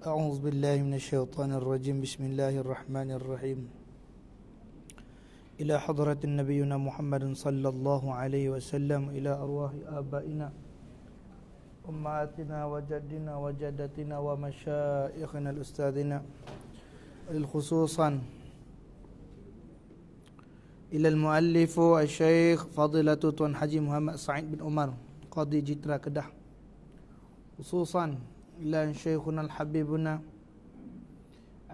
أعوذ بالله من الشيطان الرجيم بسم الله الرحمن الرحيم إلى حضرة نبينا محمد صلى الله عليه وسلم إلى أرواح آبائنا أمهاتنا وجدنا وجدتنا ومشائخنا الأستاذنا خصوصا إلى المؤلف الشيخ فضيلة تون حجي محمد سعيد بن عمر قاضي جترا كده خصوصا لأن شيخنا الحبيبنا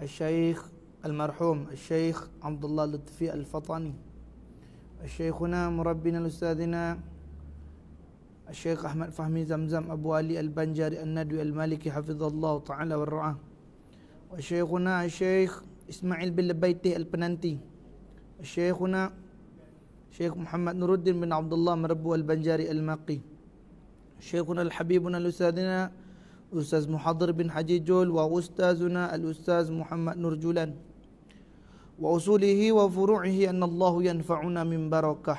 الشيخ المرحوم الشيخ عبد الله لطفي الفطني الشيخنا مربنا الأستاذنا الشيخ أحمد فهمي زمزم أبو علي البنجاري الندوي المالكي حفظه الله تعالى ورعاه وشيخنا الشيخ إسماعيل بن لبيته البننتي الشيخنا شيخ محمد نور الدين بن عبد الله مربو البنجاري المقي شيخنا الحبيبنا الأستاذنا الأستاذ محضر بن حجي جول وأستاذنا الأستاذ محمد نرجولان وأصوله وفروعه أن الله ينفعنا من بركة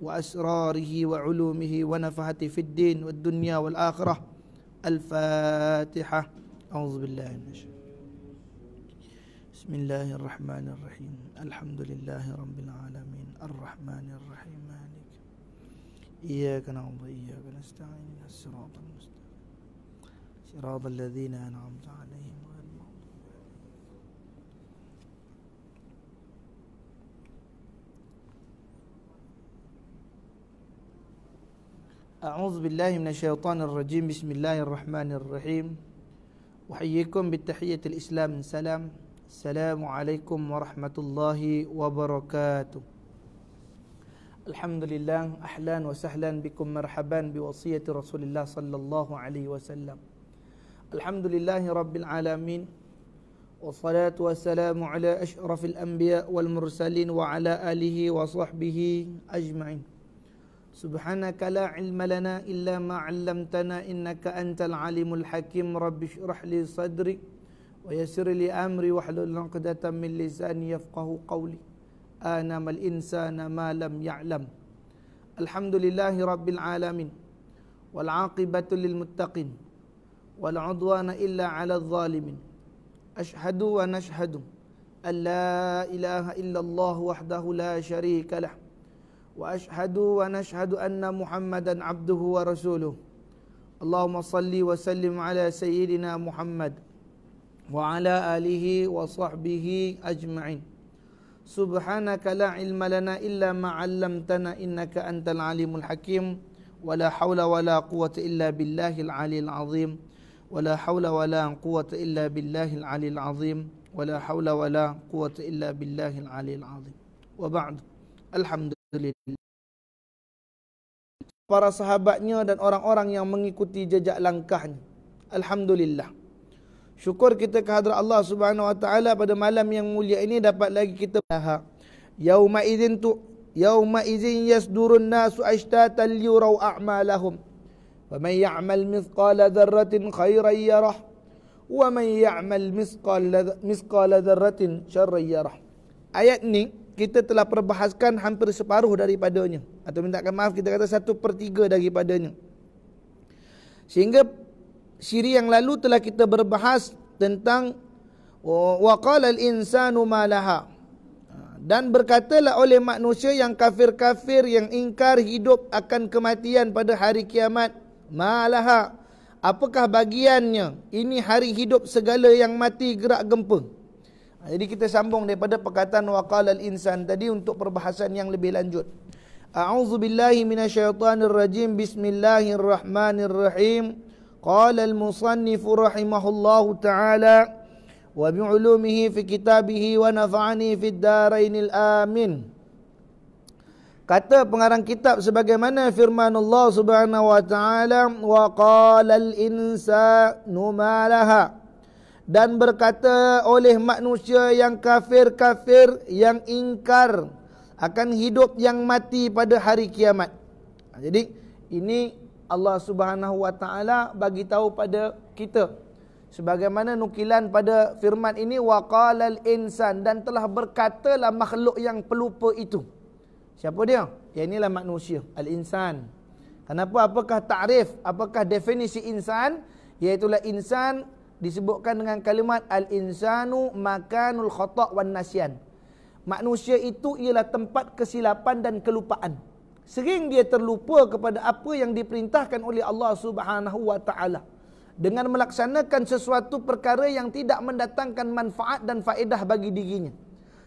وأسراره وعلومه ونفحته في الدين والدنيا والآخرة الفاتحة أعوذ بالله من الشيطان بسم الله الرحمن الرحيم الحمد لله رب العالمين الرحمن الرحيم مالك إياك نعبد وإياك نستعين الصراط المستقيم صراط الذين أنعمت عليهم غير المغضوب أعوذ بالله من الشيطان الرجيم بسم الله الرحمن الرحيم أحييكم بالتحية الإسلام سلام السلام عليكم ورحمة الله وبركاته الحمد لله أهلا وسهلا بكم مرحبا بوصية رسول الله صلى الله عليه وسلم الحمد لله رب العالمين والصلاة والسلام على أشرف الأنبياء والمرسلين وعلى آله وصحبه أجمعين سبحانك لا علم لنا إلا ما علمتنا إنك أنت العليم الحكيم رب اشرح لي صدري ويسر لي أمري واحلل عقدة من لساني يفقه قولي آنم الإنسان ما لم يعلم الحمد لله رب العالمين والعاقبة للمتقين ولا عدوان إلا على الظالمين أشهد ونشهد أن لا إله إلا الله وحده لا شريك له وأشهد ونشهد أن محمدا عبده ورسوله اللهم صل وسلم على سيدنا محمد وعلى آله وصحبه أجمعين سبحانك لا علم لنا إلا ما علمتنا إنك أنت العليم الحكيم ولا حول ولا قوة إلا بالله العلي العظيم ولا حول ولا قوة إلا بالله العلي العظيم ولا حول ولا قوة إلا بالله العلي العظيم وبعد الحمد لله para sahabatnya dan orang-orang yang mengikuti jejak langkahnya alhamdulillah syukur kita kehadrat Allah Subhanahu wa taala pada malam yang mulia ini dapat lagi kita ha yauma idzin tu yauma idzin yasdurun nasu ashtatan liyuraw a'malahum ومن يعمل مثقال ذرة خيرا يره ومن يعمل مثقال مثقال ذرة شرا يره ayat ni kita telah perbahaskan hampir separuh daripadanya atau minta maaf kita kata satu per tiga daripadanya sehingga siri yang lalu telah kita berbahas tentang waqala al-insanu ma laha dan berkatalah oleh manusia yang kafir-kafir yang ingkar hidup akan kematian pada hari kiamat Malaha. Apakah bagiannya? Ini hari hidup segala yang mati gerak gempa. Ha, jadi kita sambung daripada perkataan waqal al-insan tadi untuk perbahasan yang lebih lanjut. A'udzu billahi minasyaitonir rajim. Bismillahirrahmanirrahim. Qala al-musannif rahimahullahu taala wa bi'ulumihi fi kitabihi wa nafa'ani fid daraini. al-amin. Kata pengarang kitab sebagaimana firman Allah Subhanahu wa taala wa qalal insanu malaha dan berkata oleh manusia yang kafir-kafir yang ingkar akan hidup yang mati pada hari kiamat. Ha, jadi ini Allah Subhanahu wa taala bagi tahu pada kita sebagaimana nukilan pada firman ini wa qalal insan dan telah berkatalah makhluk yang pelupa itu. Siapa dia? Ya inilah manusia, al-insan. Kenapa apakah takrif, apakah definisi insan? Iaitulah insan disebutkan dengan kalimat al-insanu makanul khata' wan nasyan. Manusia itu ialah tempat kesilapan dan kelupaan. Sering dia terlupa kepada apa yang diperintahkan oleh Allah Subhanahu wa taala. Dengan melaksanakan sesuatu perkara yang tidak mendatangkan manfaat dan faedah bagi dirinya.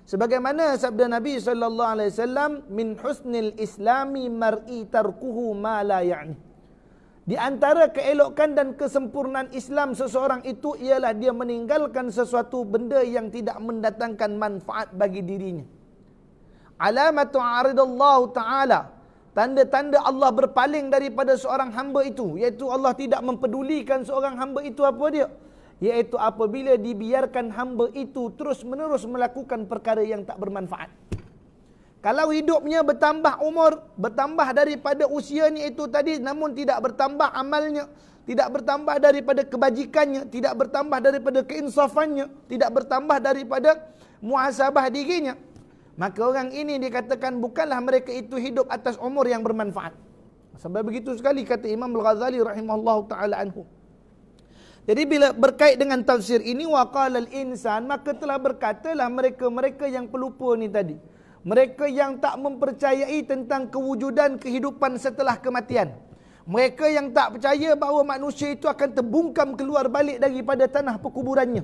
Sebagaimana sabda Nabi sallallahu alaihi wasallam min husnil islami mar'i tarkuhu ma la ya'ni. Di antara keelokan dan kesempurnaan Islam seseorang itu ialah dia meninggalkan sesuatu benda yang tidak mendatangkan manfaat bagi dirinya. Alamatu aridallahu ta'ala. Tanda-tanda Allah berpaling daripada seorang hamba itu. Iaitu Allah tidak mempedulikan seorang hamba itu apa dia iaitu apabila dibiarkan hamba itu terus-menerus melakukan perkara yang tak bermanfaat. Kalau hidupnya bertambah umur, bertambah daripada usianya itu tadi namun tidak bertambah amalnya, tidak bertambah daripada kebajikannya, tidak bertambah daripada keinsafannya, tidak bertambah daripada muhasabah dirinya, maka orang ini dikatakan bukanlah mereka itu hidup atas umur yang bermanfaat. Sebab begitu sekali kata Imam Al-Ghazali rahimahullah taala anhu. Jadi bila berkait dengan tafsir ini al insan maka telah berkatalah mereka-mereka yang pelupa ni tadi. Mereka yang tak mempercayai tentang kewujudan kehidupan setelah kematian. Mereka yang tak percaya bahawa manusia itu akan terbungkam keluar balik daripada tanah perkuburannya.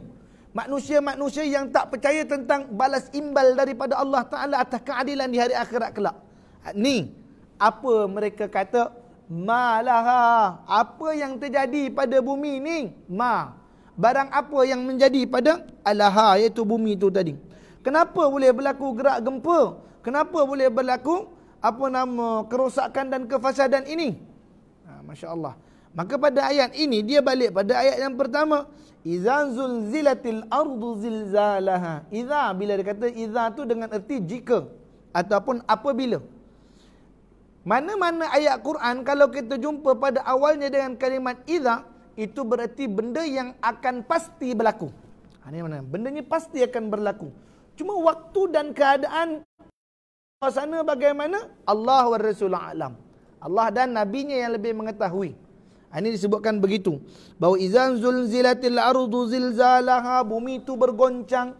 Manusia-manusia yang tak percaya tentang balas imbal daripada Allah Ta'ala atas keadilan di hari akhirat kelak. Ha, ni, apa mereka kata Malaha. Ha, apa yang terjadi pada bumi ni? Ma. Barang apa yang menjadi pada alaha iaitu bumi tu tadi. Kenapa boleh berlaku gerak gempa? Kenapa boleh berlaku apa nama kerosakan dan kefasadan ini? Ha, Masya Allah. Maka pada ayat ini dia balik pada ayat yang pertama. Iza zulzilatil ardu zilzalaha. Iza bila dia kata iza tu dengan erti jika ataupun apabila. bila. Mana-mana ayat Quran kalau kita jumpa pada awalnya dengan kalimat idza itu berarti benda yang akan pasti berlaku. Ha, ini mana? Benda ni pasti akan berlaku. Cuma waktu dan keadaan suasana bagaimana? Allah wa Rasul alam. Allah dan nabinya yang lebih mengetahui. Ha, ini disebutkan begitu. Bahawa izan zulzilatil ardu zilzalaha bumi itu bergoncang.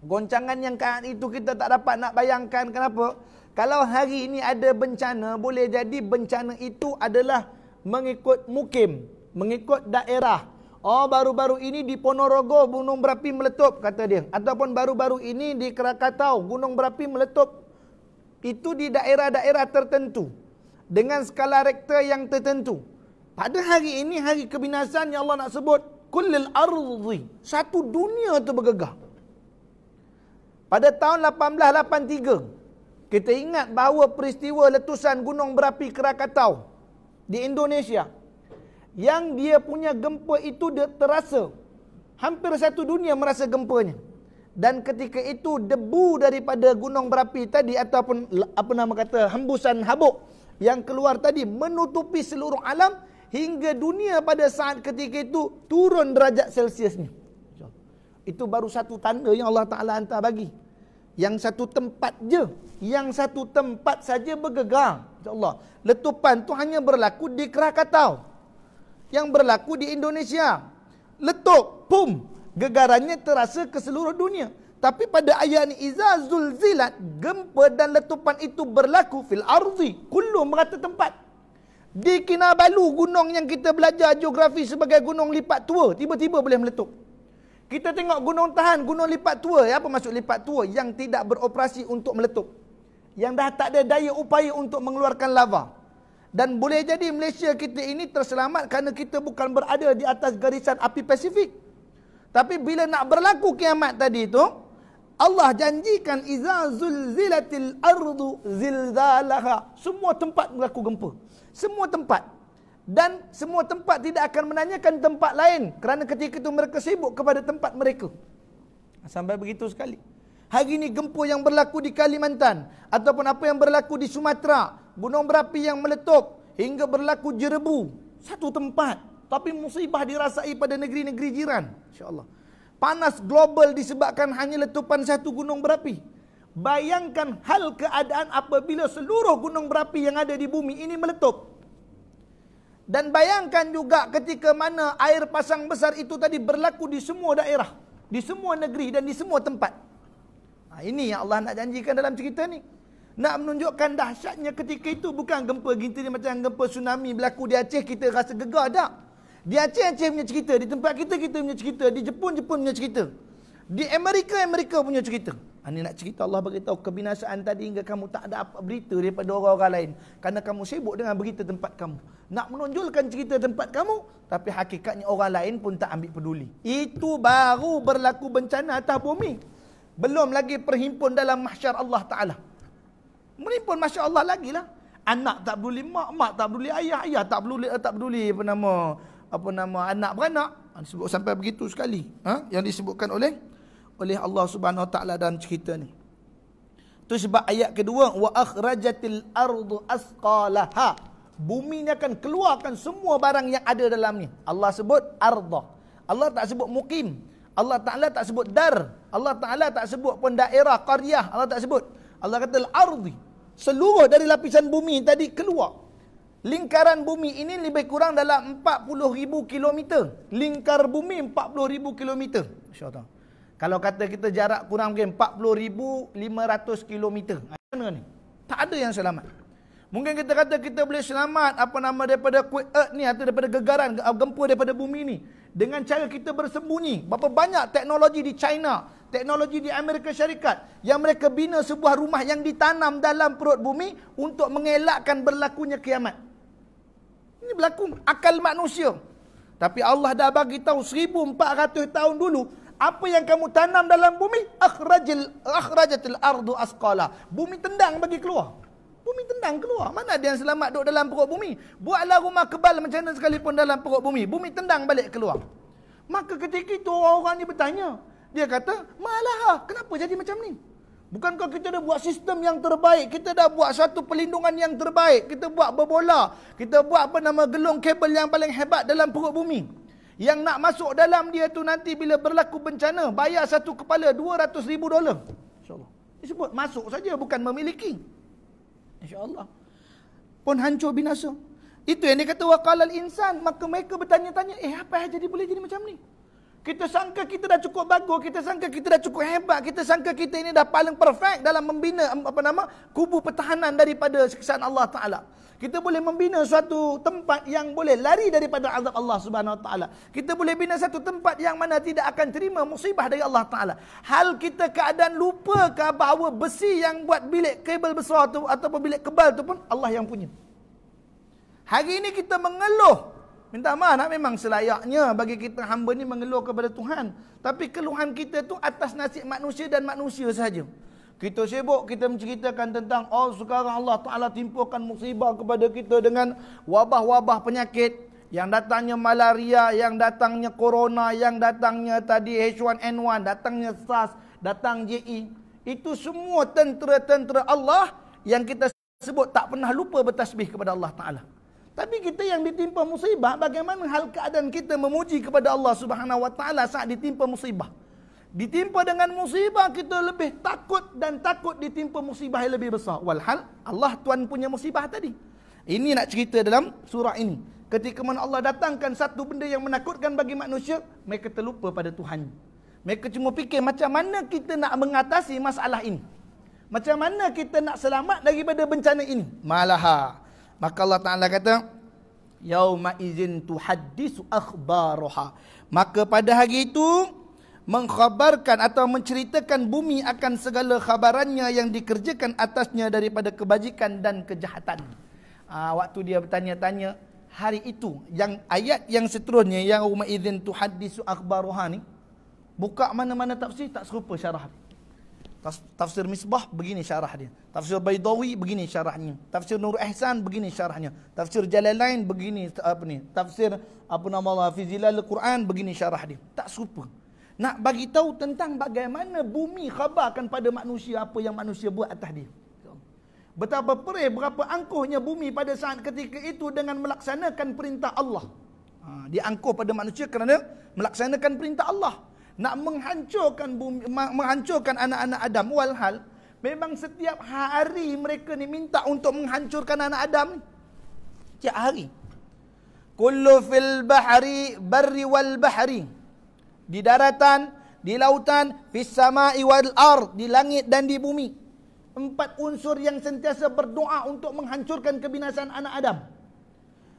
Goncangan yang itu kita tak dapat nak bayangkan. Kenapa? Kalau hari ini ada bencana, boleh jadi bencana itu adalah mengikut mukim, mengikut daerah. Oh baru-baru ini di Ponorogo gunung berapi meletup kata dia ataupun baru-baru ini di Krakatau gunung berapi meletup itu di daerah-daerah tertentu dengan skala rektor yang tertentu. Pada hari ini hari kebinasan yang Allah nak sebut kullil ardi satu dunia itu bergegar. Pada tahun 1883 kita ingat bahawa peristiwa letusan gunung berapi Krakatau di Indonesia yang dia punya gempa itu terasa hampir satu dunia merasa gempanya. Dan ketika itu debu daripada gunung berapi tadi ataupun apa nama kata hembusan habuk yang keluar tadi menutupi seluruh alam hingga dunia pada saat ketika itu turun derajat Celsiusnya. Itu baru satu tanda yang Allah Ta'ala hantar bagi. Yang satu tempat je. Yang satu tempat saja bergegar. Allah, Letupan tu hanya berlaku di Krakatau. Yang berlaku di Indonesia. Letup. Pum. Gegarannya terasa ke seluruh dunia. Tapi pada ayat ni, Iza Zilat, gempa dan letupan itu berlaku fil arzi. Kullu merata tempat. Di Kinabalu, gunung yang kita belajar geografi sebagai gunung lipat tua, tiba-tiba boleh meletup. Kita tengok gunung tahan, gunung lipat tua. Ya, apa maksud lipat tua? Yang tidak beroperasi untuk meletup. Yang dah tak ada daya upaya untuk mengeluarkan lava. Dan boleh jadi Malaysia kita ini terselamat kerana kita bukan berada di atas garisan api Pasifik. Tapi bila nak berlaku kiamat tadi itu, Allah janjikan iza zulzilatil ardu zilzalaha. Semua tempat berlaku gempa. Semua tempat dan semua tempat tidak akan menanyakan tempat lain kerana ketika itu mereka sibuk kepada tempat mereka. Sampai begitu sekali. Hari ini gempa yang berlaku di Kalimantan ataupun apa yang berlaku di Sumatera, gunung berapi yang meletup hingga berlaku jerebu satu tempat tapi musibah dirasai pada negeri-negeri jiran. Insyaallah Panas global disebabkan hanya letupan satu gunung berapi. Bayangkan hal keadaan apabila seluruh gunung berapi yang ada di bumi ini meletup. Dan bayangkan juga ketika mana air pasang besar itu tadi berlaku di semua daerah. Di semua negeri dan di semua tempat. Ha, ini yang Allah nak janjikan dalam cerita ni. Nak menunjukkan dahsyatnya ketika itu bukan gempa ni macam gempa tsunami berlaku di Aceh kita rasa gegar tak? Di Aceh-Aceh punya cerita, di tempat kita kita punya cerita, di Jepun-Jepun punya cerita. Di Amerika-Amerika punya cerita. Ini ah, nak cerita Allah beritahu kebinasaan tadi hingga kamu tak ada apa berita daripada orang-orang lain. Kerana kamu sibuk dengan berita tempat kamu. Nak menonjolkan cerita tempat kamu. Tapi hakikatnya orang lain pun tak ambil peduli. Itu baru berlaku bencana atas bumi. Belum lagi perhimpun dalam mahsyar Allah Ta'ala. Perhimpun mahsyar Allah lagi lah. Anak tak peduli mak, mak tak peduli ayah, ayah tak peduli, eh, tak peduli apa nama apa nama anak beranak. Ah, disebut sampai begitu sekali. Ha? Yang disebutkan oleh oleh Allah Subhanahu Wa Taala dalam cerita ni. Tu sebab ayat kedua wa akhrajatil ardu asqalaha. Bumi ni akan keluarkan semua barang yang ada dalam ni. Allah sebut ardh. Allah tak sebut mukim. Allah Taala tak sebut dar. Allah Taala tak sebut pun daerah qaryah. Allah tak sebut. Allah kata al-ardh. Seluruh dari lapisan bumi tadi keluar. Lingkaran bumi ini lebih kurang dalam 40,000 km. Lingkar bumi 40,000 km. Masya-Allah. Kalau kata kita jarak kurang mungkin 40,500 kilometer. Ha, mana ni? Tak ada yang selamat. Mungkin kita kata kita boleh selamat apa nama daripada quick earth ni atau daripada gegaran gempa daripada bumi ni dengan cara kita bersembunyi. Berapa banyak teknologi di China, teknologi di Amerika Syarikat yang mereka bina sebuah rumah yang ditanam dalam perut bumi untuk mengelakkan berlakunya kiamat. Ini berlaku akal manusia. Tapi Allah dah bagi tahu 1400 tahun dulu apa yang kamu tanam dalam bumi akhrajil akhrajatil ardu asqala bumi tendang bagi keluar bumi tendang keluar mana dia yang selamat duduk dalam perut bumi buatlah rumah kebal macam mana sekalipun dalam perut bumi bumi tendang balik keluar maka ketika itu orang-orang ni bertanya dia kata malah ah, kenapa jadi macam ni Bukankah kita dah buat sistem yang terbaik? Kita dah buat satu perlindungan yang terbaik. Kita buat berbola. Kita buat apa nama gelung kabel yang paling hebat dalam perut bumi. Yang nak masuk dalam dia tu nanti bila berlaku bencana, bayar satu kepala 200 ribu dolar. InsyaAllah. Dia sebut masuk saja bukan memiliki. InsyaAllah. Pun hancur binasa. Itu yang dia kata, Wa qalal insan. Maka mereka bertanya-tanya, eh apa yang jadi boleh jadi macam ni? Kita sangka kita dah cukup bagus, kita sangka kita dah cukup hebat, kita sangka kita ini dah paling perfect dalam membina apa nama kubu pertahanan daripada siksaan Allah Taala. Kita boleh membina suatu tempat yang boleh lari daripada azab Allah Subhanahu Wa Taala. Kita boleh bina satu tempat yang mana tidak akan terima musibah dari Allah Taala. Hal kita keadaan lupa ke bahawa besi yang buat bilik kabel besar tu ataupun bilik kebal tu pun Allah yang punya. Hari ini kita mengeluh Minta maaf nak memang selayaknya bagi kita hamba ni mengeluh kepada Tuhan. Tapi keluhan kita tu atas nasib manusia dan manusia saja. Kita sibuk, kita menceritakan tentang oh sekarang Allah Ta'ala timpukan musibah kepada kita dengan wabah-wabah penyakit. Yang datangnya malaria, yang datangnya corona, yang datangnya tadi H1N1, datangnya SARS, datang JE. Itu semua tentera-tentera Allah yang kita sebut tak pernah lupa bertasbih kepada Allah Ta'ala. Tapi kita yang ditimpa musibah, bagaimana hal keadaan kita memuji kepada Allah Subhanahu Wa Taala saat ditimpa musibah? Ditimpa dengan musibah kita lebih takut dan takut ditimpa musibah yang lebih besar. Walhal Allah Tuhan punya musibah tadi. Ini nak cerita dalam surah ini. Ketika mana Allah datangkan satu benda yang menakutkan bagi manusia, mereka terlupa pada Tuhan. Mereka cuma fikir macam mana kita nak mengatasi masalah ini. Macam mana kita nak selamat daripada bencana ini. Malahah. Maka Allah Ta'ala kata, Yauma izin tuhaddisu akhbaruha. Maka pada hari itu, mengkhabarkan atau menceritakan bumi akan segala khabarannya yang dikerjakan atasnya daripada kebajikan dan kejahatan. Aa, ah, waktu dia bertanya-tanya, hari itu, yang ayat yang seterusnya, yang Yauma izin tuhaddisu akhbaruha ni, buka mana-mana tafsir, tak serupa syarah. Ini. Tafsir Misbah begini syarah dia. Tafsir Baidawi begini syarahnya. Tafsir Nur Ehsan begini syarahnya. Tafsir Jalalain begini apa ni? Tafsir apa nama Allah Fizilal Quran begini syarah dia. Tak serupa. Nak bagi tahu tentang bagaimana bumi khabarkan pada manusia apa yang manusia buat atas dia. Betapa perih, berapa angkuhnya bumi pada saat ketika itu dengan melaksanakan perintah Allah. Ha, dia angkuh pada manusia kerana melaksanakan perintah Allah nak menghancurkan bumi, menghancurkan anak-anak Adam walhal memang setiap hari mereka ni minta untuk menghancurkan anak Adam setiap hari kullu fil bahri barri wal bahri di daratan di lautan fis sama'i wal ar di langit dan di bumi empat unsur yang sentiasa berdoa untuk menghancurkan kebinasaan anak Adam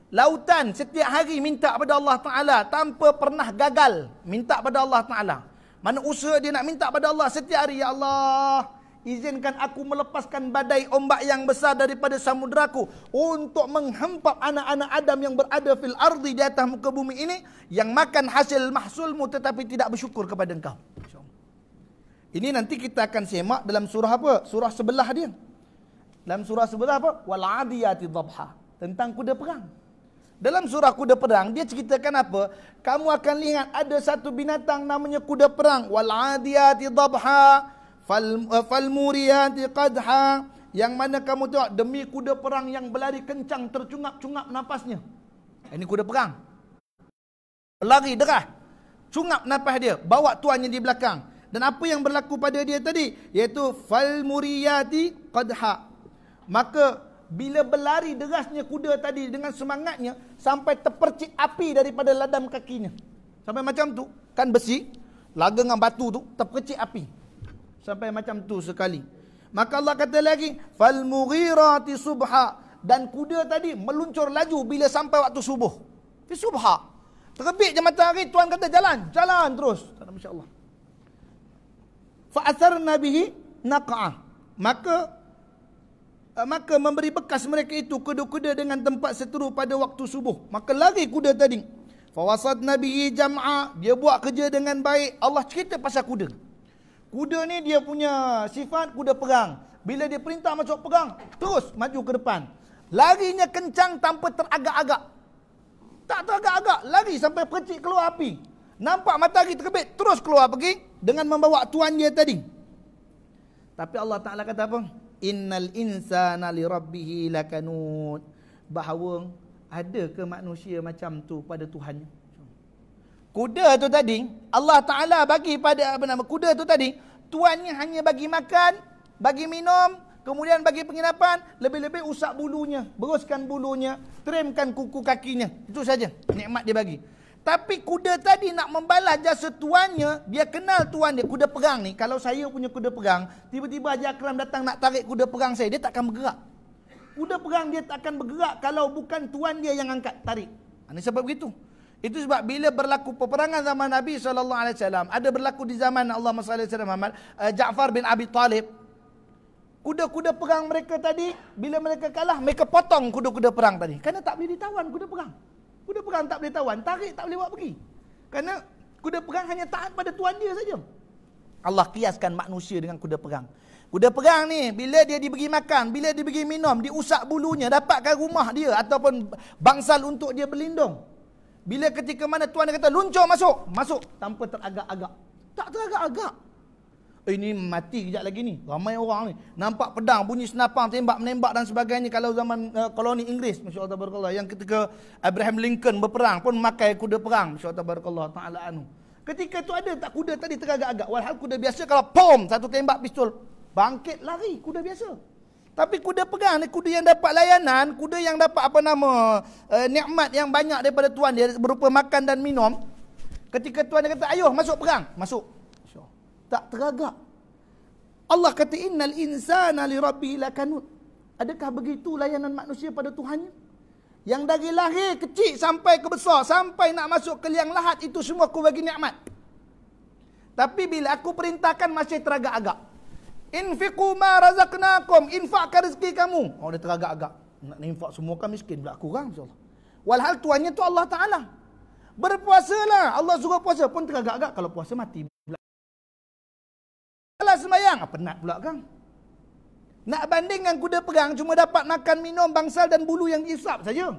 Lautan setiap hari minta pada Allah Ta'ala tanpa pernah gagal minta pada Allah Ta'ala. Mana usaha dia nak minta pada Allah setiap hari. Ya Allah, izinkan aku melepaskan badai ombak yang besar daripada samudraku untuk menghempap anak-anak Adam yang berada fil ardi di atas muka bumi ini yang makan hasil mahsulmu tetapi tidak bersyukur kepada engkau. Ini nanti kita akan semak dalam surah apa? Surah sebelah dia. Dalam surah sebelah apa? waladiyati adiyati dhabha. Tentang kuda perang. Dalam surah kuda perang dia ceritakan apa? Kamu akan lihat ada satu binatang namanya kuda perang wal adiyati dhabha fal eh, muriyati qadha yang mana kamu tengok demi kuda perang yang berlari kencang tercungap-cungap nafasnya. Eh, ini kuda perang. Berlari derah. Cungap nafas dia, bawa tuannya di belakang. Dan apa yang berlaku pada dia tadi? Yaitu fal muriyati qadha. Maka bila berlari derasnya kuda tadi dengan semangatnya sampai terpercik api daripada ladam kakinya. Sampai macam tu, kan besi, laga dengan batu tu terpercik api. Sampai macam tu sekali. Maka Allah kata lagi, fal mughirati subha dan kuda tadi meluncur laju bila sampai waktu subuh. Fi subha. Terbit je matahari, tuan kata jalan, jalan terus. Tak ada masya-Allah. Fa asarna bihi Maka Eh, maka memberi bekas mereka itu kuda-kuda dengan tempat seteru pada waktu subuh. Maka lari kuda tadi. Fawasat Nabi Jam'a. Dia buat kerja dengan baik. Allah cerita pasal kuda. Kuda ni dia punya sifat kuda perang. Bila dia perintah masuk perang, terus maju ke depan. Larinya kencang tanpa teragak-agak. Tak teragak-agak. Lari sampai percik keluar api. Nampak matahari terbit, terus keluar pergi. Dengan membawa tuan dia tadi. Tapi Allah Ta'ala kata apa? innal insana li rabbihi lakanud bahawa ada ke manusia macam tu pada Tuhannya kuda tu tadi Allah Taala bagi pada apa nama kuda tu tadi tuannya hanya bagi makan bagi minum kemudian bagi penginapan lebih-lebih usap bulunya beruskan bulunya trimkan kuku kakinya itu saja nikmat dia bagi tapi kuda tadi nak membalas jasa tuannya, dia kenal tuan dia, kuda perang ni. Kalau saya punya kuda perang, tiba-tiba Haji Akram datang nak tarik kuda perang saya, dia tak akan bergerak. Kuda perang dia tak akan bergerak kalau bukan tuan dia yang angkat tarik. Ini ha, sebab begitu. Itu sebab bila berlaku peperangan zaman Nabi SAW, ada berlaku di zaman Allah SAW, eh, Ja'far bin Abi Talib. Kuda-kuda perang mereka tadi, bila mereka kalah, mereka potong kuda-kuda perang tadi. Kerana tak boleh ditawan kuda perang. Kuda perang tak boleh tawan, tarik tak boleh bawa pergi. Kerana kuda perang hanya taat pada tuan dia saja. Allah kiaskan manusia dengan kuda perang. Kuda perang ni bila dia diberi makan, bila dia diberi minum, diusak bulunya, dapatkan rumah dia ataupun bangsal untuk dia berlindung. Bila ketika mana tuan dia kata luncur masuk, masuk tanpa teragak-agak. Tak teragak-agak. Eh, ini mati kejap lagi ni ramai orang ni nampak pedang bunyi senapang tembak menembak dan sebagainya kalau zaman uh, koloni Inggeris masya-Allah yang ketika Abraham Lincoln berperang pun memakai kuda perang masya-Allah tabarakallah taala anu ketika tu ada tak kuda tadi teragak-agak walhal kuda biasa kalau pom satu tembak pistol bangkit lari kuda biasa tapi kuda pegang ni kuda yang dapat layanan kuda yang dapat apa nama uh, nikmat yang banyak daripada tuan dia berupa makan dan minum ketika tuan dia kata ayuh masuk perang masuk tak teragak. Allah kata innal insana li rabbi lakanut. Adakah begitu layanan manusia pada Tuhannya? Yang dari lahir kecil sampai ke besar, sampai nak masuk ke liang lahat, itu semua aku bagi nikmat. Tapi bila aku perintahkan masih teragak-agak. Infiqu ma razaqnakum, infakkan rezeki kamu. Oh dia teragak-agak. Nak infak semua kan miskin pula kurang insyaallah. Walhal tuannya tu Allah Taala. Berpuasalah. Allah suruh puasa pun teragak-agak kalau puasa mati. Salah semayang. Penat pula kan? Nak banding dengan kuda perang cuma dapat makan minum bangsal dan bulu yang diisap saja.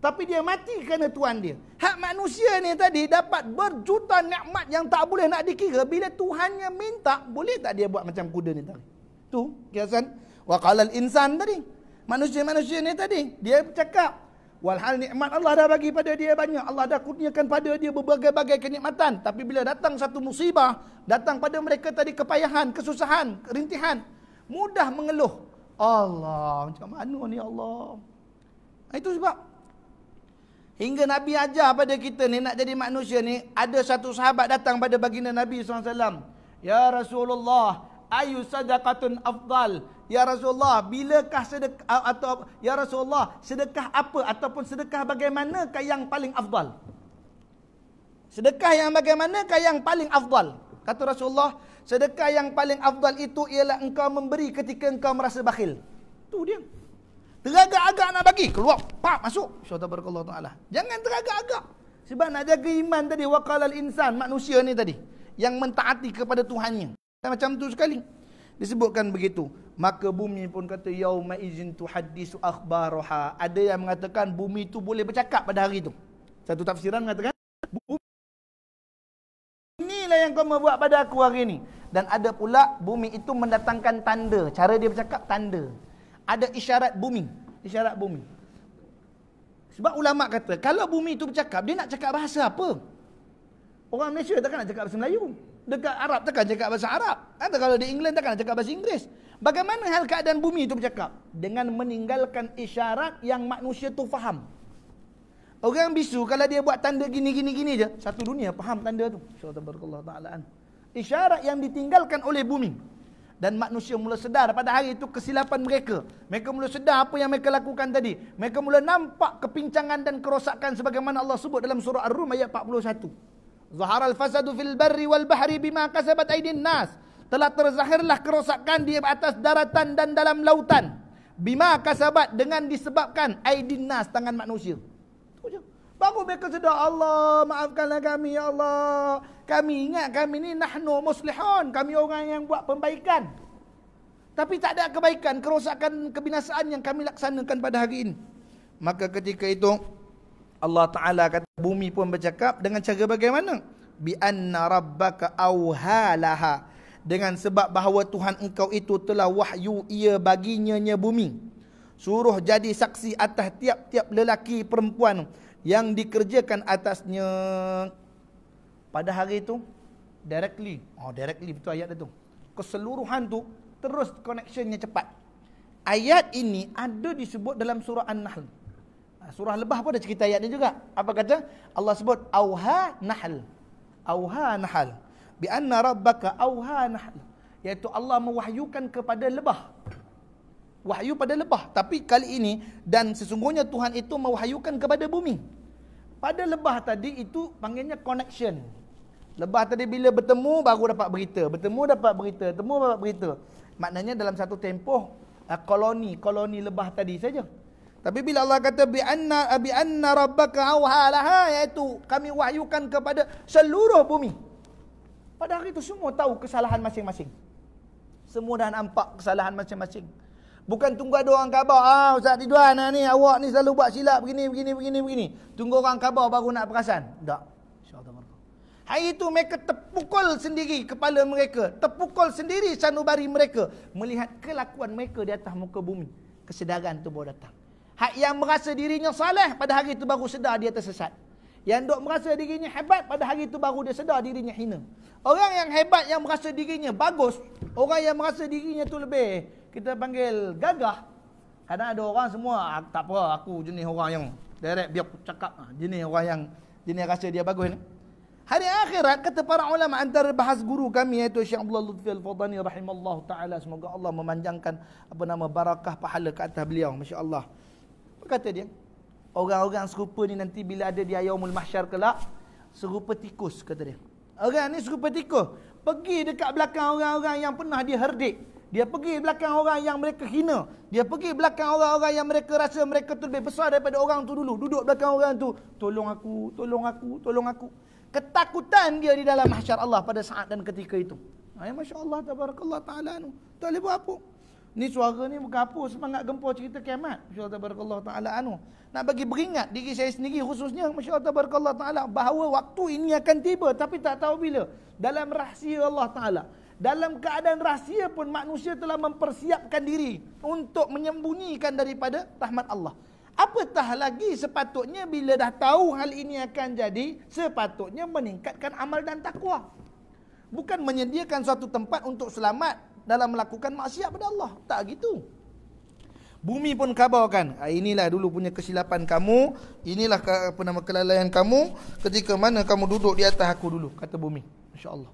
Tapi dia mati kerana Tuhan dia. Hak manusia ni tadi dapat berjuta nikmat yang tak boleh nak dikira. Bila Tuhannya minta, boleh tak dia buat macam kuda ni tadi? Tu, kiasan. Wa insan tadi. Manusia-manusia ni tadi. Dia cakap, Walhal nikmat Allah dah bagi pada dia banyak. Allah dah kurniakan pada dia berbagai-bagai kenikmatan. Tapi bila datang satu musibah, datang pada mereka tadi kepayahan, kesusahan, kerintihan. Mudah mengeluh. Allah, macam mana ni Allah? Itu sebab. Hingga Nabi ajar pada kita ni, nak jadi manusia ni, ada satu sahabat datang pada baginda Nabi SAW. Ya Rasulullah, ayu sadaqatun afdal. Ya Rasulullah, bilakah sedekah atau Ya Rasulullah, sedekah apa ataupun sedekah bagaimana bagaimanakah yang paling afdal? Sedekah yang bagaimana bagaimanakah yang paling afdal? Kata Rasulullah, sedekah yang paling afdal itu ialah engkau memberi ketika engkau merasa bakhil. Tu dia. Teragak-agak nak bagi, keluar, pak masuk. Syukur barakallahu taala. Jangan teragak-agak. Sebab nak jaga iman tadi waqalal insan manusia ni tadi yang mentaati kepada Tuhannya. Macam tu sekali disebutkan begitu maka bumi pun kata yauma izin tuhaddisu akhbaruha ada yang mengatakan bumi itu boleh bercakap pada hari itu satu tafsiran mengatakan bumi inilah yang kau membuat pada aku hari ini dan ada pula bumi itu mendatangkan tanda cara dia bercakap tanda ada isyarat bumi isyarat bumi sebab ulama kata kalau bumi itu bercakap dia nak cakap bahasa apa orang Malaysia takkan nak cakap bahasa Melayu dekat Arab takkan cakap bahasa Arab kan kalau di England takkan nak cakap bahasa Inggeris Bagaimana hal keadaan bumi itu bercakap? Dengan meninggalkan isyarat yang manusia tu faham. Orang bisu kalau dia buat tanda gini-gini-gini je, satu dunia faham tanda tu. Insya-Allah taala an. Isyarat yang ditinggalkan oleh bumi dan manusia mula sedar pada hari itu kesilapan mereka. Mereka mula sedar apa yang mereka lakukan tadi. Mereka mula nampak kepincangan dan kerosakan sebagaimana Allah sebut dalam surah Ar-Rum ayat 41. Zahara al-fasadu fil barri wal bahri bima kasabat aidin nas telah terzahirlah kerosakan di atas daratan dan dalam lautan. Bima kasabat dengan disebabkan nas tangan manusia. Itu je. Baru mereka sedar Allah maafkanlah kami ya Allah. Kami ingat kami ni nahnu muslihun. Kami orang yang buat pembaikan. Tapi tak ada kebaikan, kerosakan, kebinasaan yang kami laksanakan pada hari ini. Maka ketika itu Allah Ta'ala kata bumi pun bercakap dengan cara bagaimana? Bi anna rabbaka awhalaha dengan sebab bahawa Tuhan engkau itu telah wahyu ia baginya bumi. Suruh jadi saksi atas tiap-tiap lelaki perempuan yang dikerjakan atasnya pada hari itu directly. Oh directly betul ayat dia tu. Keseluruhan tu terus connectionnya cepat. Ayat ini ada disebut dalam surah An-Nahl. Ah, surah Lebah pun ada cerita ayat ini juga. Apa kata? Allah sebut awha nahl. awha nahl bi anna rabbaka auha iaitu Allah mewahyukan kepada lebah wahyu pada lebah tapi kali ini dan sesungguhnya Tuhan itu mewahyukan kepada bumi pada lebah tadi itu panggilnya connection lebah tadi bila bertemu baru dapat berita bertemu dapat berita bertemu dapat berita maknanya dalam satu tempoh ah, koloni koloni lebah tadi saja tapi bila Allah kata bi anna bi anna rabbaka auha iaitu kami wahyukan kepada seluruh bumi pada hari itu semua tahu kesalahan masing-masing. Semua dah nampak kesalahan masing-masing. Bukan tunggu ada orang khabar, ah Ustaz Ridwan ah, ni awak ni selalu buat silap begini begini begini begini. Tunggu orang khabar baru nak perasan. Tak. insya Hari itu mereka terpukul sendiri kepala mereka, terpukul sendiri sanubari mereka melihat kelakuan mereka di atas muka bumi. Kesedaran itu baru datang. Hak yang merasa dirinya salah. pada hari itu baru sedar dia tersesat. Yang dok merasa dirinya hebat pada hari itu baru dia sedar dirinya hina. Orang yang hebat yang merasa dirinya bagus, orang yang merasa dirinya tu lebih, kita panggil gagah. Kadang ada orang semua, ah, tak apa aku jenis orang yang direct biar aku cakap ah, jenis orang yang jenis rasa dia bagus ni. Hari akhirat kata para ulama antara bahas guru kami iaitu Syekh Abdullah Lutfi Al-Fadhani rahimallahu taala semoga Allah memanjangkan apa nama barakah pahala kata beliau masya-Allah. Apa kata dia? orang-orang serupa ni nanti bila ada di ayahumul mahsyar kelak serupa tikus kata dia orang ni serupa tikus pergi dekat belakang orang-orang yang pernah dia herdik. dia pergi belakang orang yang mereka hina dia pergi belakang orang-orang yang mereka rasa mereka tu lebih besar daripada orang tu dulu duduk belakang orang tu tolong aku tolong aku tolong aku ketakutan dia di dalam mahsyar Allah pada saat dan ketika itu ayah masya-Allah tabarakallah taala tu tak boleh buat apa Ni suara ni bukan apa semangat gempa cerita kiamat. Masya Allah Ta'ala anu. Nak bagi beringat diri saya sendiri khususnya Masya Allah Ta'ala bahawa waktu ini akan tiba tapi tak tahu bila. Dalam rahsia Allah Ta'ala. Dalam keadaan rahsia pun manusia telah mempersiapkan diri untuk menyembunyikan daripada rahmat Allah. Apatah lagi sepatutnya bila dah tahu hal ini akan jadi, sepatutnya meningkatkan amal dan takwa. Bukan menyediakan suatu tempat untuk selamat dalam melakukan maksiat pada Allah. Tak gitu. Bumi pun kabarkan, ah, inilah dulu punya kesilapan kamu, inilah apa nama kelalaian kamu ketika mana kamu duduk di atas aku dulu, kata bumi. Masya-Allah.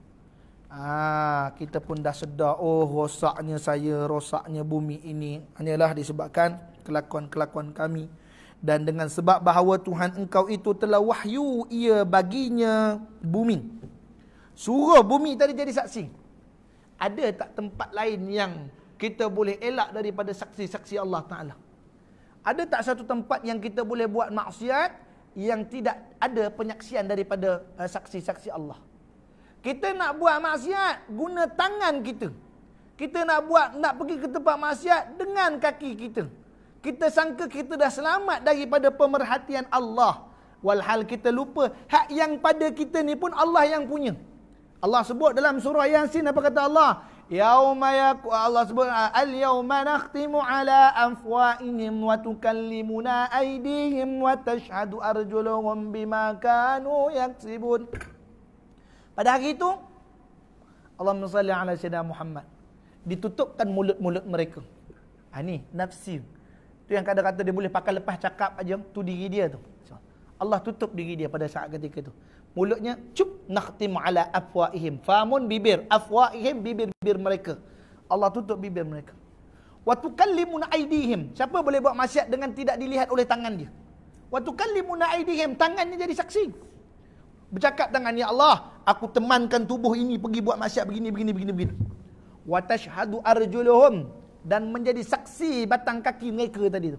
Ah, kita pun dah sedar oh rosaknya saya, rosaknya bumi ini hanyalah disebabkan kelakuan-kelakuan kami dan dengan sebab bahawa Tuhan engkau itu telah wahyu ia baginya bumi. Suruh bumi tadi jadi saksi ada tak tempat lain yang kita boleh elak daripada saksi-saksi Allah Ta'ala? Ada tak satu tempat yang kita boleh buat maksiat yang tidak ada penyaksian daripada uh, saksi-saksi Allah? Kita nak buat maksiat guna tangan kita. Kita nak buat nak pergi ke tempat maksiat dengan kaki kita. Kita sangka kita dah selamat daripada pemerhatian Allah. Walhal kita lupa hak yang pada kita ni pun Allah yang punya. Allah sebut dalam surah Yasin apa kata Allah? Yauma yaqul Allah sebut al yauma nakhtimu ala afwa'ihim wa tukallimuna aydihim wa tashhadu arjuluhum bima kanu yaksibun. Pada hari itu Allah salli ala sayyidina Muhammad. Ditutupkan mulut-mulut mereka. Ha ni nafsi. Tu yang kadang kata dia boleh pakai lepas cakap aja tu diri dia tu. Allah tutup diri dia pada saat ketika itu mulutnya cup nakhtim ala afwaihim famun bibir afwaihim bibir-bibir mereka Allah tutup bibir mereka wa tukallimuna aydihim siapa boleh buat maksiat dengan tidak dilihat oleh tangan dia wa tukallimuna aydihim tangannya jadi saksi bercakap dengan ya Allah aku temankan tubuh ini pergi buat maksiat begini begini begini begini wa tashhadu arjuluhum dan menjadi saksi batang kaki mereka tadi tu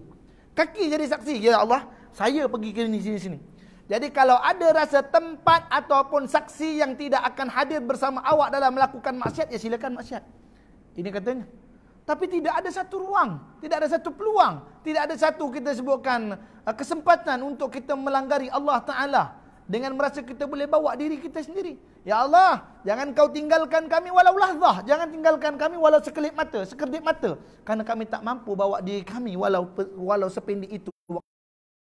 kaki jadi saksi ya Allah saya pergi ke sini sini sini jadi kalau ada rasa tempat ataupun saksi yang tidak akan hadir bersama awak dalam melakukan maksiat, ya silakan maksiat. Ini katanya. Tapi tidak ada satu ruang, tidak ada satu peluang, tidak ada satu kita sebutkan uh, kesempatan untuk kita melanggari Allah Ta'ala dengan merasa kita boleh bawa diri kita sendiri. Ya Allah, jangan kau tinggalkan kami walau lahzah. Jangan tinggalkan kami walau sekelip mata, sekedip mata. karena kami tak mampu bawa diri kami walau walau sependek itu.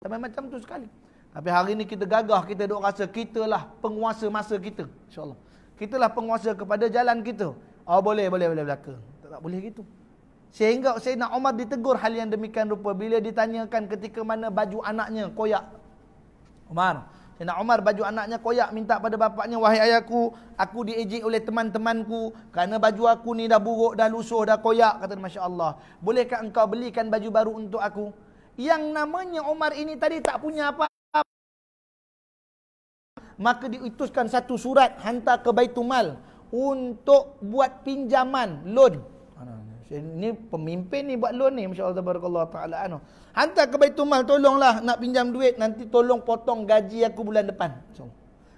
Sampai macam tu sekali. Tapi hari ini kita gagah, kita duk rasa lah, penguasa masa kita. InsyaAllah. lah penguasa kepada jalan kita. Oh boleh, boleh, boleh berlaku. Tak, tak boleh gitu. Sehingga Sayyidina Umar ditegur hal yang demikian rupa. Bila ditanyakan ketika mana baju anaknya koyak. Umar. Sayyidina Umar baju anaknya koyak minta pada bapaknya. Wahai ayahku, aku diejek oleh teman-temanku. Kerana baju aku ni dah buruk, dah lusuh, dah koyak. Kata Masya Allah. Bolehkah engkau belikan baju baru untuk aku? Yang namanya Umar ini tadi tak punya apa maka diutuskan satu surat hantar ke Baitul Mal untuk buat pinjaman loan. Ini pemimpin ni buat loan ni masya-Allah tabarakallah taala anu. Hantar ke Baitul Mal tolonglah nak pinjam duit nanti tolong potong gaji aku bulan depan. So,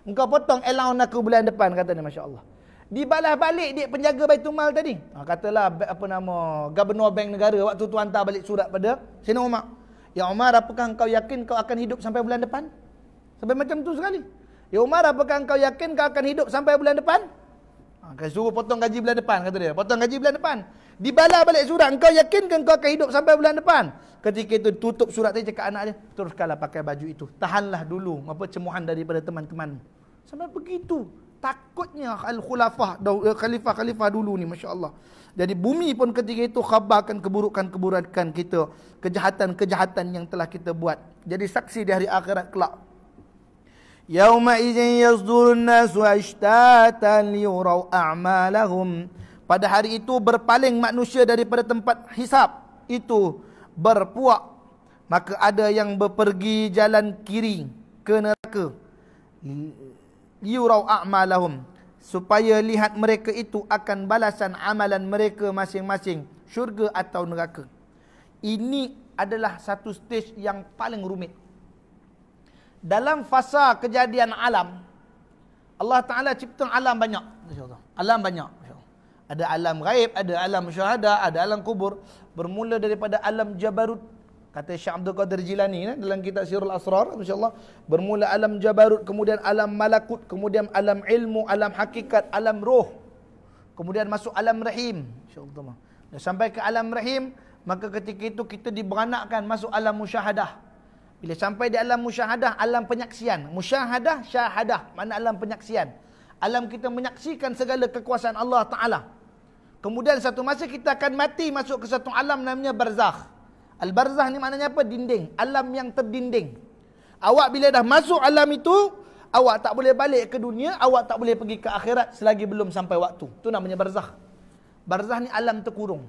engkau potong allowance aku bulan depan kata ni masya-Allah. Dibalas balik dia penjaga Baitul Mal tadi. Ha, katalah apa nama gubernur bank negara waktu tu hantar balik surat pada Sayyidina Umar. Ya Umar apakah kau yakin kau akan hidup sampai bulan depan? Sampai macam tu sekali. Ya Umar, apakah engkau yakin kau akan hidup sampai bulan depan? Ah, kau suruh potong gaji bulan depan, kata dia. Potong gaji bulan depan. Dibalah balik surat, engkau yakin ke engkau akan hidup sampai bulan depan? Ketika itu tutup surat tadi, cakap anak dia, teruskanlah pakai baju itu. Tahanlah dulu apa cemuhan daripada teman-teman. Sampai begitu. Takutnya al-khulafah, eh, khalifah-khalifah dulu ni, Masya Allah. Jadi bumi pun ketika itu khabarkan keburukan-keburukan kita. Kejahatan-kejahatan yang telah kita buat. Jadi saksi di hari akhirat kelak. يومئذ يصدر الناس أشتاتا liurau a'malahum pada hari itu berpaling manusia daripada tempat hisap itu berpuak maka ada yang berpergi jalan kiri ke neraka liurau a'malahum supaya lihat mereka itu akan balasan amalan mereka masing-masing syurga atau neraka ini adalah satu stage yang paling rumit dalam fasa kejadian alam Allah Taala cipta alam banyak alam banyak ada alam gaib ada alam syuhada ada alam kubur bermula daripada alam jabarut kata Syekh Abdul Qadir Jilani eh, dalam kitab Sirul Asrar masyaallah bermula alam jabarut kemudian alam malakut kemudian alam ilmu alam hakikat alam roh kemudian masuk alam rahim sampai ke alam rahim maka ketika itu kita diberanakkan masuk alam musyahadah bila sampai di alam musyahadah, alam penyaksian. Musyahadah, syahadah. Mana alam penyaksian. Alam kita menyaksikan segala kekuasaan Allah Ta'ala. Kemudian satu masa kita akan mati masuk ke satu alam namanya barzakh. Al-barzakh ni maknanya apa? Dinding. Alam yang terdinding. Awak bila dah masuk alam itu, awak tak boleh balik ke dunia, awak tak boleh pergi ke akhirat selagi belum sampai waktu. Itu namanya barzakh. Barzakh ni alam terkurung.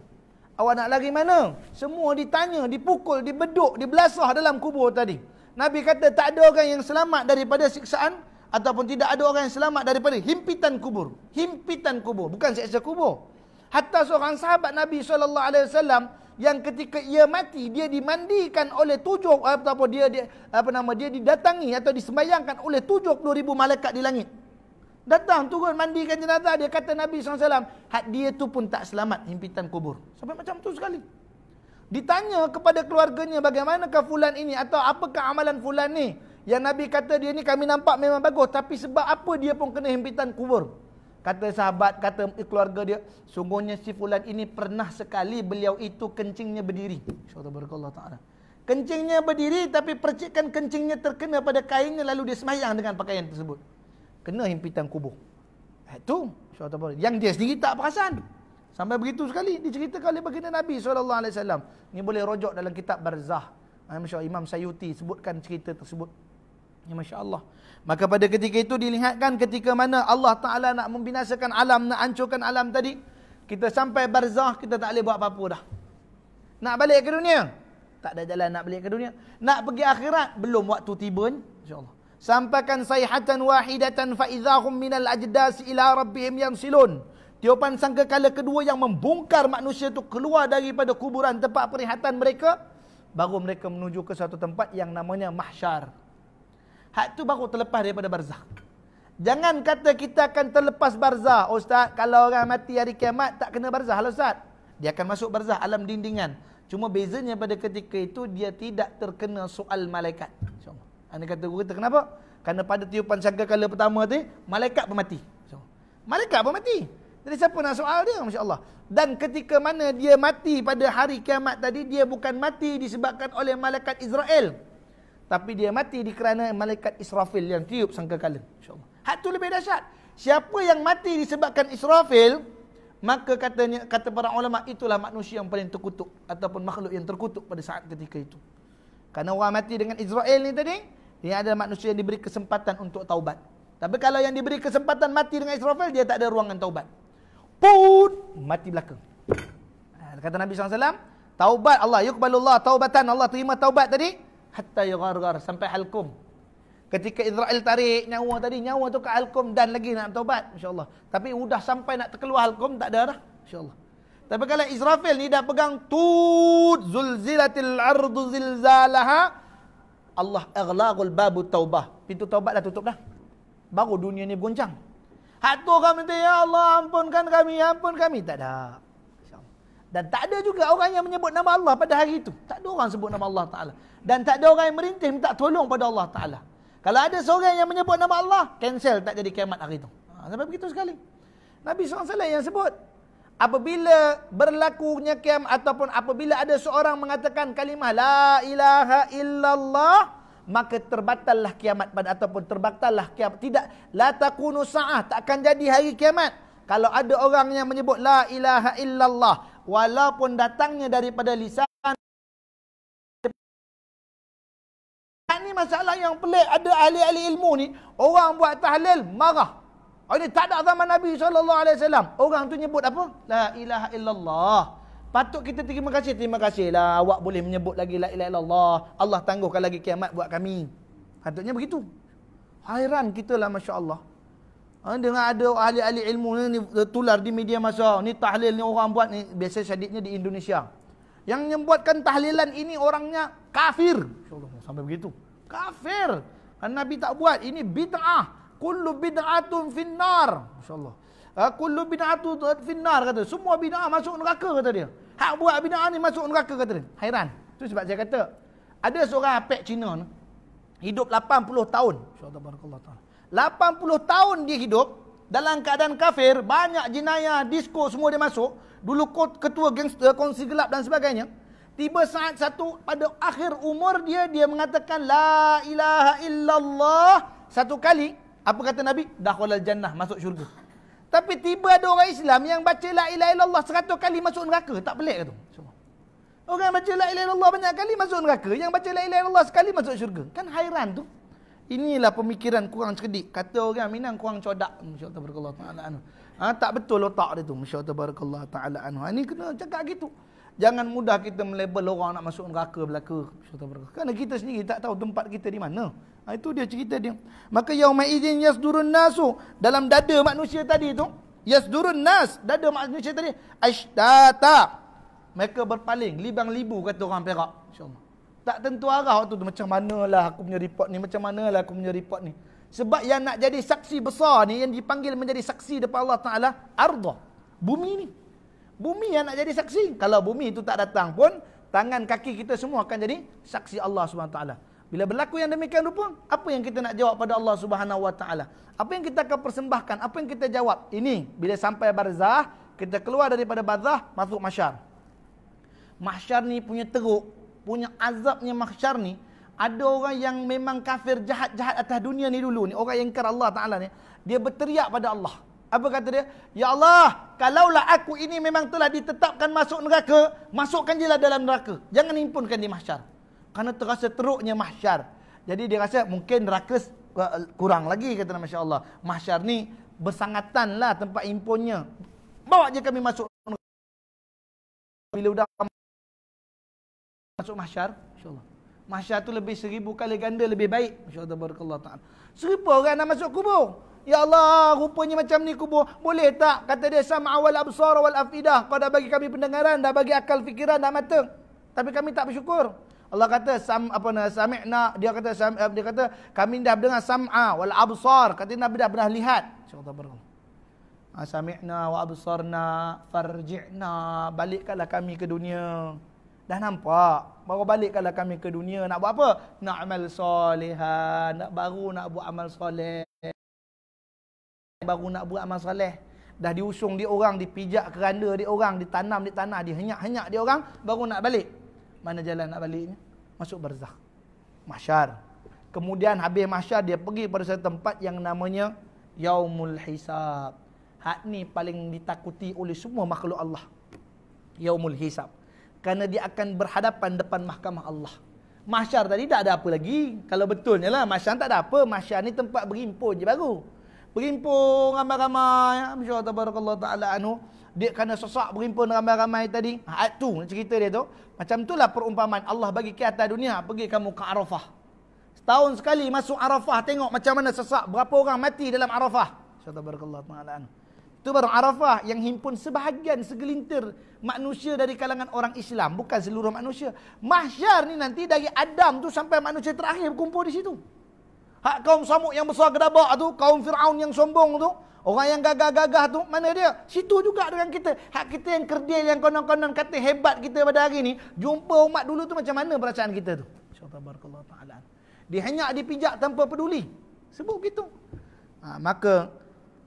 Awak nak lari mana? Semua ditanya, dipukul, dibeduk, dibelasah dalam kubur tadi. Nabi kata tak ada orang yang selamat daripada siksaan ataupun tidak ada orang yang selamat daripada himpitan kubur. Himpitan kubur, bukan siksa kubur. Hatta seorang sahabat Nabi sallallahu alaihi wasallam yang ketika ia mati dia dimandikan oleh tujuh ataupun dia, dia apa nama dia didatangi atau disembayangkan oleh tujuh ribu malaikat di langit. Datang turun mandikan jenazah dia kata Nabi SAW. Hak dia tu pun tak selamat himpitan kubur. Sampai macam tu sekali. Ditanya kepada keluarganya bagaimanakah fulan ini atau apakah amalan fulan ni. Yang Nabi kata dia ni kami nampak memang bagus. Tapi sebab apa dia pun kena himpitan kubur. Kata sahabat, kata keluarga dia. Sungguhnya si fulan ini pernah sekali beliau itu kencingnya berdiri. InsyaAllah berkallah ta'ala. Kencingnya berdiri tapi percikan kencingnya terkena pada kainnya lalu dia semayang dengan pakaian tersebut kena himpitan kubur. Itu eh, syaitan yang dia sendiri tak perasan. Sampai begitu sekali diceritakan oleh baginda Nabi sallallahu alaihi wasallam. Ni boleh rojok dalam kitab Barzah. Ha, Masya-Allah Imam Sayuti sebutkan cerita tersebut. Ya masya-Allah. Maka pada ketika itu dilihatkan ketika mana Allah Taala nak membinasakan alam, nak hancurkan alam tadi, kita sampai Barzah kita tak boleh buat apa-apa dah. Nak balik ke dunia? Tak ada jalan nak balik ke dunia. Nak pergi akhirat belum waktu tiba ni, insya-Allah sampaikan sayhatan wahidatan fa minal ajdas ila rabbihim yansilun tiupan sangkakala kedua yang membongkar manusia itu keluar daripada kuburan tempat perihatan mereka baru mereka menuju ke satu tempat yang namanya mahsyar hak tu baru terlepas daripada barzah. jangan kata kita akan terlepas barzakh ustaz kalau orang mati hari kiamat tak kena barzah. lah ustaz dia akan masuk barzah alam dindingan cuma bezanya pada ketika itu dia tidak terkena soal malaikat insyaallah anda kata guru kata kenapa? Karena pada tiupan sangkakala pertama tu malaikat pun mati. So, malaikat pun mati. Jadi siapa nak soal dia masya-Allah. Dan ketika mana dia mati pada hari kiamat tadi dia bukan mati disebabkan oleh malaikat Israel. Tapi dia mati kerana malaikat Israfil yang tiup sangkakala. Masya-Allah. Hak tu lebih dahsyat. Siapa yang mati disebabkan Israfil Maka katanya kata para ulama itulah manusia yang paling terkutuk ataupun makhluk yang terkutuk pada saat ketika itu. Karena orang mati dengan Israel ni tadi, ini adalah manusia yang diberi kesempatan untuk taubat. Tapi kalau yang diberi kesempatan mati dengan Israfil, dia tak ada ruangan taubat. Pun Mati belakang. Ha, kata Nabi SAW, taubat Allah, yukbalullah, taubatan Allah, terima taubat tadi, hatta yugar-gar, sampai halkum. Ketika Israel tarik nyawa tadi, nyawa tu ke halkum, dan lagi nak taubat, insyaAllah. Tapi sudah sampai nak terkeluar halkum, tak ada dah, insyaAllah. Tapi kalau Israfil ni dah pegang, tut, zulzilatil ardu zilzalaha, Allah aghlaqul babu taubah. Pintu taubat dah tutup dah. Baru dunia ni bergoncang. tu kami minta, Ya Allah ampunkan kami, ampun kami. Tak ada. Dan tak ada juga orang yang menyebut nama Allah pada hari itu. Tak ada orang sebut nama Allah Ta'ala. Dan tak ada orang yang merintih minta tolong pada Allah Ta'ala. Kalau ada seorang yang menyebut nama Allah, cancel tak jadi kiamat hari itu. Ha, sampai begitu sekali. Nabi SAW yang sebut, apabila berlakunya kiam ataupun apabila ada seorang mengatakan kalimah la ilaha illallah maka terbatallah kiamat pada ataupun terbatallah kiamat tidak la takunu sa'ah tak akan jadi hari kiamat kalau ada orang yang menyebut la ilaha illallah walaupun datangnya daripada lisan ini masalah yang pelik ada ahli-ahli ilmu ni orang buat tahlil marah Oh Ini tak ada zaman Nabi sallallahu alaihi wasallam. Orang tu nyebut apa? La ilaha illallah. Patut kita terima kasih, terima lah. awak boleh menyebut lagi la ilaha illallah. Allah tangguhkan lagi kiamat buat kami. Patutnya begitu. Hairan kita lah masya-Allah. Ha, dengan ada ahli-ahli ilmu ni tular di media masa. Ni tahlil ni orang buat ni biasa syadidnya di Indonesia. Yang membuatkan tahlilan ini orangnya kafir. masya sampai begitu. Kafir. Kan Nabi tak buat. Ini bid'ah kullu bid'atun finnar Allah. uh, ha, kullu bid'atun finnar kata semua bid'ah masuk neraka kata dia hak buat bid'ah ni masuk neraka kata dia hairan tu sebab saya kata ada seorang apek Cina ni hidup 80 tahun masya Allah. taala 80 tahun dia hidup dalam keadaan kafir banyak jenayah disko semua dia masuk dulu kot ketua gangster kongsi gelap dan sebagainya Tiba saat satu pada akhir umur dia dia mengatakan la ilaha illallah satu kali apa kata Nabi? dah Dakhulal jannah, masuk syurga. Tapi tiba ada orang Islam yang baca la ilaha illallah 100 kali masuk neraka, tak pelik ke tu? Semua. Orang baca la ilaha illallah banyak kali masuk neraka, yang baca la ilaha illallah sekali masuk syurga. Kan hairan tu. Inilah pemikiran kurang cerdik. Kata orang Minang kurang codak. Masya Allah Ta'ala Anhu. Ha, tak betul otak dia tu. Masya Allah Ta'ala Anhu. Ini ah, kena cakap gitu. Jangan mudah kita melabel orang nak masuk neraka belaka. Masya Allah Kerana kita sendiri tak tahu tempat kita di mana. Ha, itu dia cerita dia. Maka yauma idzin yasdurun nasu dalam dada manusia tadi tu, yasdurun nas dada manusia tadi ashtata. Mereka berpaling libang libu kata orang Perak. Insya-Allah. Tak tentu arah waktu tu macam manalah aku punya report ni, macam manalah aku punya report ni. Sebab yang nak jadi saksi besar ni yang dipanggil menjadi saksi depan Allah Taala, arda. Bumi ni. Bumi yang nak jadi saksi. Kalau bumi itu tak datang pun, tangan kaki kita semua akan jadi saksi Allah Subhanahu Taala. Bila berlaku yang demikian rupa, apa yang kita nak jawab pada Allah Subhanahu Wa Taala? Apa yang kita akan persembahkan? Apa yang kita jawab? Ini bila sampai barzah, kita keluar daripada barzah masuk mahsyar. Mahsyar ni punya teruk, punya azabnya mahsyar ni. Ada orang yang memang kafir jahat-jahat atas dunia ni dulu ni, orang yang ingkar Allah Taala ni, dia berteriak pada Allah. Apa kata dia? Ya Allah, kalaulah aku ini memang telah ditetapkan masuk neraka, masukkan jelah dalam neraka. Jangan impunkan di mahsyar kerana terasa teruknya mahsyar. Jadi dia rasa mungkin neraka eh, kurang lagi kata Masya Allah. Mahsyar ni bersangatan lah tempat imponnya. Bawa je kami masuk. Bila sudah masuk mahsyar. Masya Allah. Mahsyar tu lebih seribu kali ganda lebih baik. Masya Allah. Barakallah ta'ala. Seribu orang nak masuk kubur. Ya Allah, rupanya macam ni kubur. Boleh tak? Kata dia, sama awal absar wal afidah. Kau dah bagi kami pendengaran, dah bagi akal fikiran, dah mata. Tapi kami tak bersyukur. Allah kata sam apa nama sami'na dia kata sam, eh, dia kata kami dah dengar sam'a wal absar kata nabi dah pernah lihat insyaallah barakallah ha, ah, sami'na wa absarna farji'na balikkanlah kami ke dunia dah nampak baru balikkanlah kami ke dunia nak buat apa nak amal solehah nak baru nak buat amal soleh baru nak buat amal soleh dah diusung dia orang dipijak keranda dia orang ditanam di tanah dihenyak-henyak dia orang baru nak balik mana jalan nak baliknya? Masuk barzah. Mahsyar. Kemudian habis mahsyar dia pergi pada satu tempat yang namanya Yaumul Hisab. Hak ni paling ditakuti oleh semua makhluk Allah. Yaumul Hisab. Kerana dia akan berhadapan depan mahkamah Allah. Mahsyar tadi tak ada apa lagi. Kalau betulnya lah, mahsyar tak ada apa. Mahsyar ni tempat berimpun je baru. Berimpun ramai-ramai. Masya Allah, Ta'ala Anhu dia kena sesak berhimpun ramai-ramai tadi. Ha, ayat tu cerita dia tu. Macam itulah perumpamaan Allah bagi ke atas dunia. Pergi kamu ke Arafah. Setahun sekali masuk Arafah tengok macam mana sesak. Berapa orang mati dalam Arafah. Syatabarakallah ta'ala anu. Itu baru Arafah yang himpun sebahagian segelintir manusia dari kalangan orang Islam. Bukan seluruh manusia. Mahsyar ni nanti dari Adam tu sampai manusia terakhir berkumpul di situ. Hak kaum Samud yang besar gedabak tu, kaum Fir'aun yang sombong tu, Orang yang gagah-gagah tu, mana dia? Situ juga dengan kita. Hak kita yang kerdil, yang konon-konon kata hebat kita pada hari ni. Jumpa umat dulu tu macam mana perasaan kita tu? InsyaAllah ta'ala. Dihenyak, dipijak tanpa peduli. Sebut begitu. Ha, maka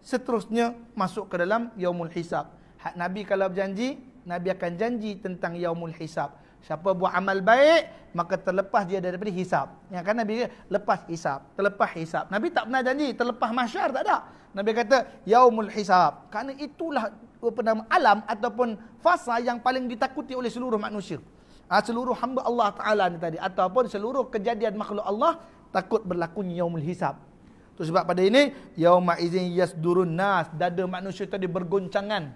seterusnya masuk ke dalam yaumul hisab. Hak Nabi kalau berjanji, Nabi akan janji tentang yaumul hisab. Siapa buat amal baik, maka terlepas dia daripada hisap. Yang kan Nabi kata, lepas hisap, terlepas hisap. Nabi tak pernah janji, terlepas masyar, tak ada. Nabi kata yaumul hisab. karena itulah apa nama alam ataupun fasa yang paling ditakuti oleh seluruh manusia. Ha, seluruh hamba Allah Taala ni tadi ataupun seluruh kejadian makhluk Allah takut berlaku yaumul hisab. Tu sebab pada ini yauma izin yasdurun nas dada manusia tadi bergoncangan,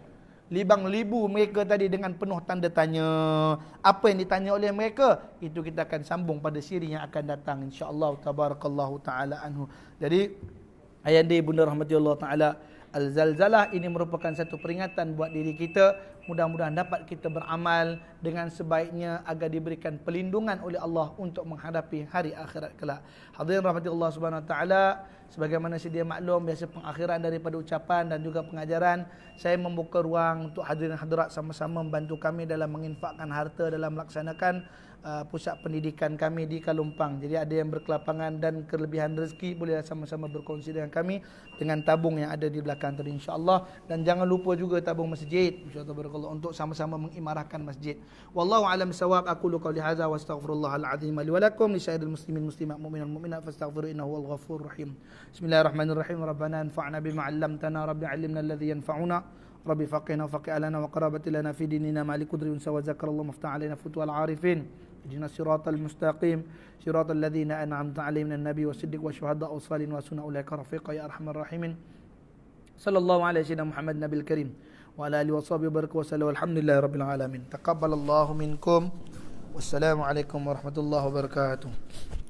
Libang libu mereka tadi dengan penuh tanda tanya. Apa yang ditanya oleh mereka? Itu kita akan sambung pada siri yang akan datang. InsyaAllah. Tabarakallahu ta'ala anhu. Jadi, Bunda Rahmati Allah Ta'ala Al-Zalzalah ini merupakan satu peringatan buat diri kita Mudah-mudahan dapat kita beramal dengan sebaiknya agar diberikan pelindungan oleh Allah untuk menghadapi hari akhirat kelak. Hadirin rahmati Allah Subhanahu Wa Taala. Sebagaimana sedia maklum biasa pengakhiran daripada ucapan dan juga pengajaran, saya membuka ruang untuk hadirin hadirat sama-sama membantu kami dalam menginfakkan harta dalam melaksanakan uh, pusat pendidikan kami di Kalumpang. Jadi ada yang berkelapangan dan kelebihan rezeki bolehlah sama-sama berkongsi dengan kami dengan tabung yang ada di belakang tadi insya-Allah dan jangan lupa juga tabung masjid insya-Allah berkah untuk sama-sama mengimarahkan masjid. Wallahu a'lam sawab aku lu qauli hadza wa astaghfirullahal azim li wa li sayyidil muslimin muslimat mu'minin mu'minat fastaghfiru innahu wal ghafur rahim. Bismillahirrahmanirrahim. Rabbana anfa'na bima 'allamtana rabbi 'allimna alladhi yanfa'una ربي فقهنا وفقه لنا وقرابة لنا في ديننا مالك قدر ينسى وذكر الله مفتع علينا فتوى العارفين اهدنا الصراط المستقيم صراط الذين أنعمت عليهم من النبي والصديق والشهداء والصالحين وسنة أولئك رفيقا يا أرحم الراحمين صلى الله على سيدنا محمد النبي الكريم وعلى آله وصحبه وبارك وسلم والحمد لله رب العالمين تقبل الله منكم والسلام عليكم ورحمة الله وبركاته